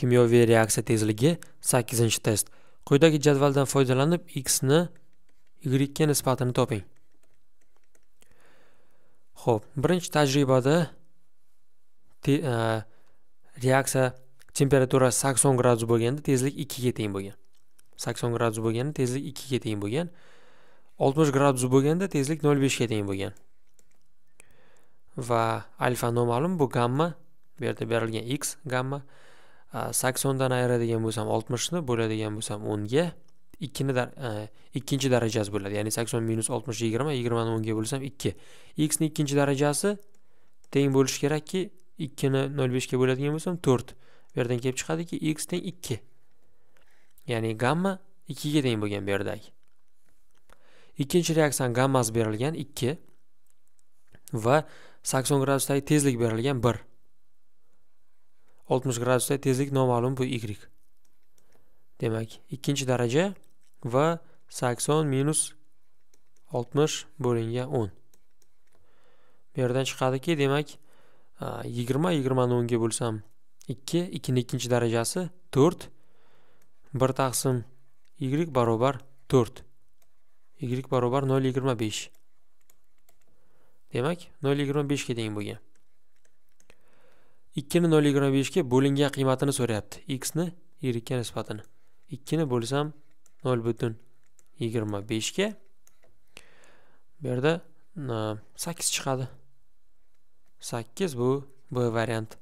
kimyoviy reaksiya tezligi 8 test quyidagi jadvaldan foydalanib x ni y ga nisbatini toping Xo'p, birinchi tajribada te, a, e, reaksiya temperaturasi 80 gradus bo'lganda tezlik 2 ga teng bo'lgan 80 gradus bo'lganda tezlik 2 ga teng bo'lgan 60 gradus bo'lganda tezlik 0.5 ga teng bo'lgan va alfa noma'lum bu gamma bu yerda berilgan x gamma saksondan ayiradigan bo'lsam oltmishni bo'ladigan bo'lsam o'nga ikkini e, ikkinchi darajasi bo'ladi ya'ni sakson minus oltmish yigirma yigirmani o'nga bo'lsam ikki xni ikkinchi darajasi teng bo'lishi kerakki ikkini nol beshga bo'ladigan bo'lsam to'rt bu yerdan kelib chiqadiki x teng ikki ya'ni gamma ikkiga teng bo'lgan bu yerdagi ikkinchi reaksiyani gammasi berilgan ikki va sakson gradusdagi tezlik berilgan bir 60 gradusda tezlik noma'lum bu y demak ikkinchi daraja va 80 minus 60 bo'lingan 10 bu yerdan chiqadiki demak 20 20 ni 10 ga bo'lsam 2 2 ning ikkinchi darajasi 4 1 taqsim y barobar 4 y barobar 0,25 demak 0,25 ga teng bo'lgan 2 ni 0.25 ga bo'lingan qiymatini so'rayapti x ni y ga nisbatini. 2 ni bo'lsam 0.25 ga bu yerda 8 chiqadi 8 bu b variant